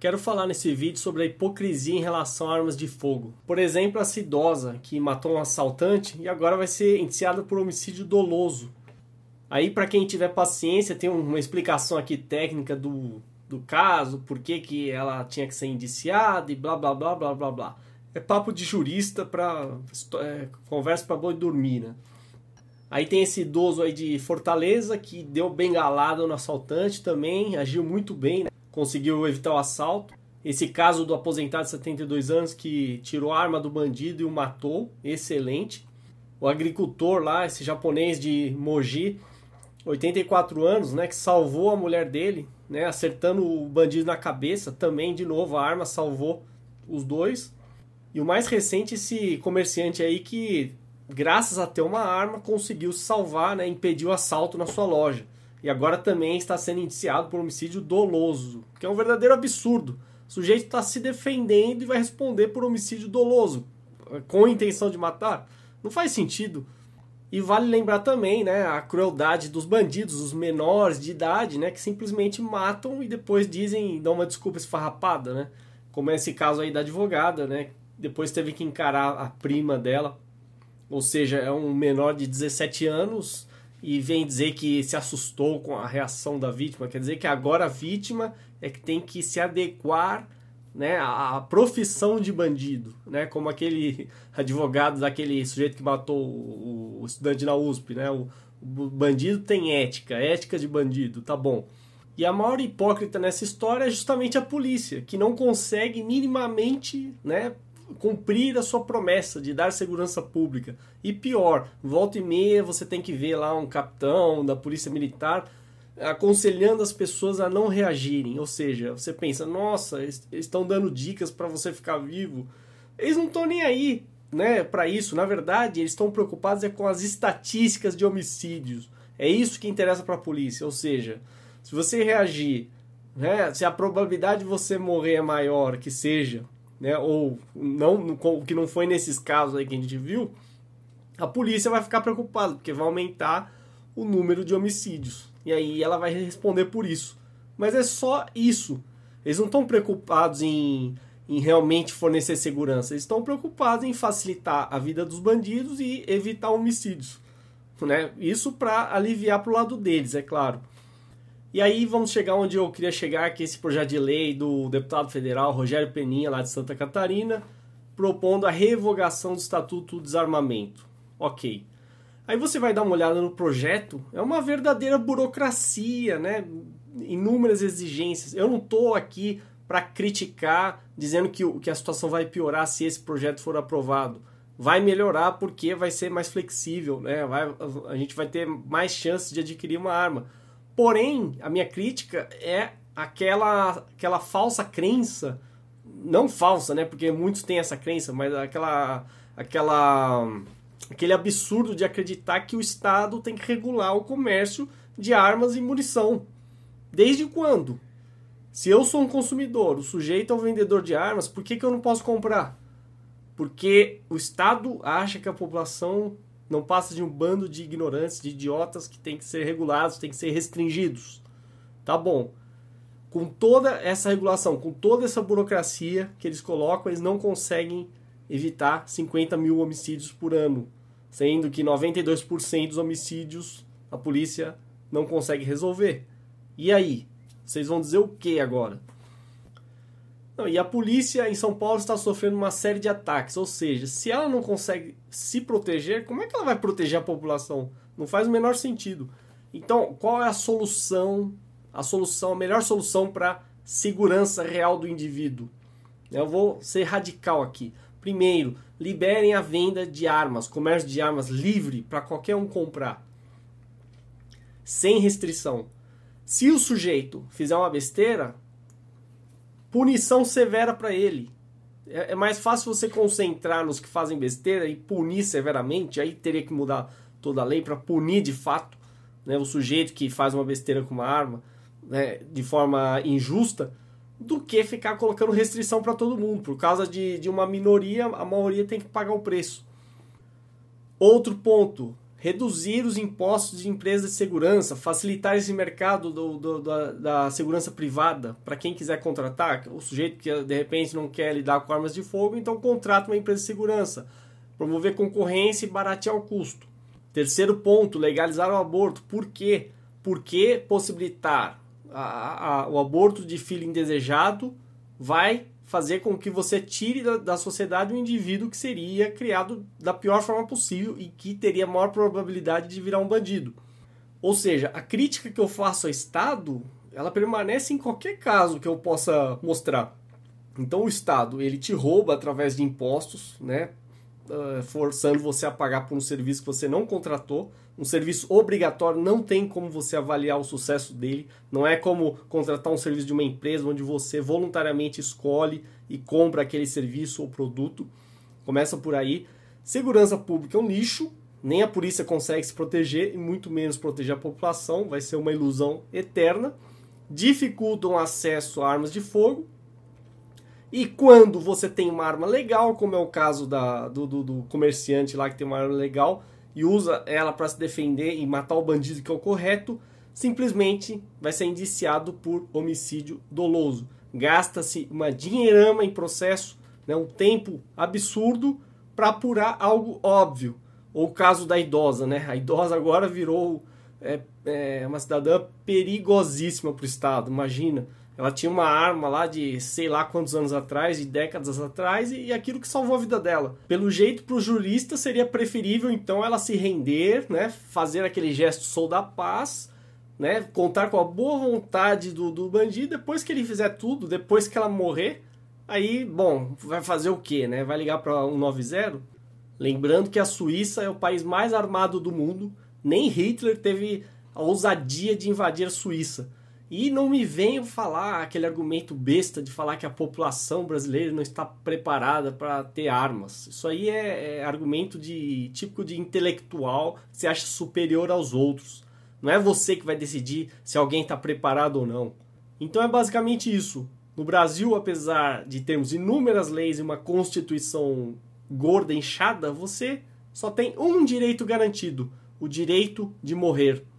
Quero falar nesse vídeo sobre a hipocrisia em relação a armas de fogo. Por exemplo, essa idosa que matou um assaltante e agora vai ser indiciada por homicídio doloso. Aí, para quem tiver paciência, tem uma explicação aqui técnica do, do caso, por que, que ela tinha que ser indiciada e blá blá blá blá blá blá. É papo de jurista para é, conversa para boi dormir, né? Aí tem esse idoso aí de Fortaleza que deu bengalada no assaltante também, agiu muito bem, né? conseguiu evitar o assalto. Esse caso do aposentado de 72 anos que tirou a arma do bandido e o matou, excelente. O agricultor lá, esse japonês de Mogi, 84 anos, né, que salvou a mulher dele, né, acertando o bandido na cabeça, também de novo a arma salvou os dois. E o mais recente esse comerciante aí que graças a ter uma arma conseguiu salvar, né, impediu o assalto na sua loja e agora também está sendo indiciado por homicídio doloso, que é um verdadeiro absurdo. O sujeito está se defendendo e vai responder por homicídio doloso, com intenção de matar. Não faz sentido. E vale lembrar também né, a crueldade dos bandidos, os menores de idade, né, que simplesmente matam e depois dizem, dão uma desculpa esfarrapada, né? Como é esse caso aí da advogada, né? Depois teve que encarar a prima dela. Ou seja, é um menor de 17 anos e vem dizer que se assustou com a reação da vítima. Quer dizer que agora a vítima é que tem que se adequar né, à profissão de bandido, né, como aquele advogado daquele sujeito que matou o, estudante na USP. Né, o, o bandido tem ética, ética de bandido, tá bom. E a maior hipócrita nessa história é justamente a polícia, que não consegue minimamente né, cumprir a sua promessa de dar segurança pública. E pior, volta e meia você tem que ver lá um capitão da polícia militar aconselhando as pessoas a não reagirem. Ou seja, você pensa, nossa, eles estão dando dicas para você ficar vivo. Eles não estão nem aí né, para isso. Na verdade, eles estão preocupados é com as estatísticas de homicídios. É isso que interessa para a polícia. Ou seja, se você reagir, né, se a probabilidade de você morrer é maior que seja né, ou não, que não foi nesses casos aí que a gente viu, a polícia vai ficar preocupada, porque vai aumentar o número de homicídios. E aí ela vai responder por isso. Mas é só isso. Eles não estão preocupados em, em realmente fornecer segurança. Eles estão preocupados em facilitar a vida dos bandidos e evitar homicídios. Né? Isso para aliviar para o lado deles, é claro. E aí vamos chegar onde eu queria chegar, que é esse projeto de lei do deputado federal Rogério Peninha, lá de Santa Catarina, propondo a revogação do Estatuto do Desarmamento. Ok. Aí você vai dar uma olhada no projeto, é uma verdadeira burocracia, né? Inúmeras exigências. Eu não estou aqui para criticar, dizendo que, que a situação vai piorar se esse projeto for aprovado. Vai melhorar porque vai ser mais flexível, né? Vai, a gente vai ter mais chances de adquirir uma arma Porém, a minha crítica é aquela, aquela falsa crença, não falsa, né? Porque muitos têm essa crença, mas aquela, aquela, aquele absurdo de acreditar que o Estado tem que regular o comércio de armas e munição. Desde quando? Se eu sou um consumidor, o sujeito é um vendedor de armas, por que, que eu não posso comprar? Porque o Estado acha que a população não passa de um bando de ignorantes, de idiotas que tem que ser regulados, tem que ser restringidos. Tá bom. Com toda essa regulação, com toda essa burocracia que eles colocam, eles não conseguem evitar 50 mil homicídios por ano, sendo que 92% dos homicídios a polícia não consegue resolver. E aí? Vocês vão dizer o que agora? Não, e a polícia em São Paulo está sofrendo uma série de ataques, ou seja, se ela não consegue se proteger, como é que ela vai proteger a população? Não faz o menor sentido. Então, qual é a solução, a solução, a melhor solução para segurança real do indivíduo? Eu vou ser radical aqui. Primeiro, liberem a venda de armas, comércio de armas livre para qualquer um comprar, sem restrição. Se o sujeito fizer uma besteira, punição severa para ele. É, é mais fácil você concentrar nos que fazem besteira e punir severamente, aí teria que mudar toda a lei para punir de fato né, o sujeito que faz uma besteira com uma arma né, de forma injusta do que ficar colocando restrição para todo mundo. Por causa de, de uma minoria, a maioria tem que pagar o preço. Outro ponto, reduzir os impostos de empresas de segurança, facilitar esse mercado do, do, da, da, segurança privada para quem quiser contratar, o sujeito que de repente não quer lidar com armas de fogo, então contrata uma empresa de segurança, promover concorrência e baratear o custo. Terceiro ponto, legalizar o aborto. Por quê? Porque possibilitar a, a, o aborto de filho indesejado vai fazer com que você tire da, da sociedade um indivíduo que seria criado da pior forma possível e que teria maior probabilidade de virar um bandido. Ou seja, a crítica que eu faço ao Estado, ela permanece em qualquer caso que eu possa mostrar. Então o Estado, ele te rouba através de impostos, né? Ah, forçando você a pagar por um serviço que você não contratou, um serviço obrigatório não tem como você avaliar o sucesso dele. Não é como contratar um serviço de uma empresa onde você voluntariamente escolhe e compra aquele serviço ou produto. Começa por aí. Segurança pública é um lixo nem a polícia consegue se proteger e muito menos proteger a população, vai ser uma ilusão eterna. Dificultam o acesso a armas de fogo. E quando você tem uma arma legal, como é o caso da, do, do, do comerciante lá que tem uma arma legal, e usa ela para se defender e matar o bandido que é o correto, simplesmente vai ser indiciado por homicídio doloso. Gasta-se uma dinheirama em processo, né, um tempo absurdo para apurar algo óbvio. Ou o caso da idosa, né? A idosa agora virou é, é, uma cidadã perigosíssima para o Estado. Imagina, ela tinha uma arma lá de sei lá quantos anos atrás, de décadas atrás, e, aquilo que salvou a vida dela. Pelo jeito, para o jurista, seria preferível então ela se render, né? Fazer aquele gesto sou da paz. Né, contar com a boa vontade do, do bandido, depois que ele fizer tudo, depois que ela morrer, aí, bom, vai fazer o quê, né? Vai ligar para 190? Lembrando que a Suíça é o país mais armado do mundo, nem Hitler teve a ousadia de invadir a Suíça. E não me venham falar aquele argumento besta de falar que a população brasileira não está preparada para ter armas. Isso aí é, é, argumento de típico de intelectual que se acha superior aos outros. Não é você que vai decidir se alguém está preparado ou não. Então é basicamente isso. No Brasil, apesar de termos inúmeras leis e uma constituição gorda, inchada, você só tem um direito garantido: o direito de morrer.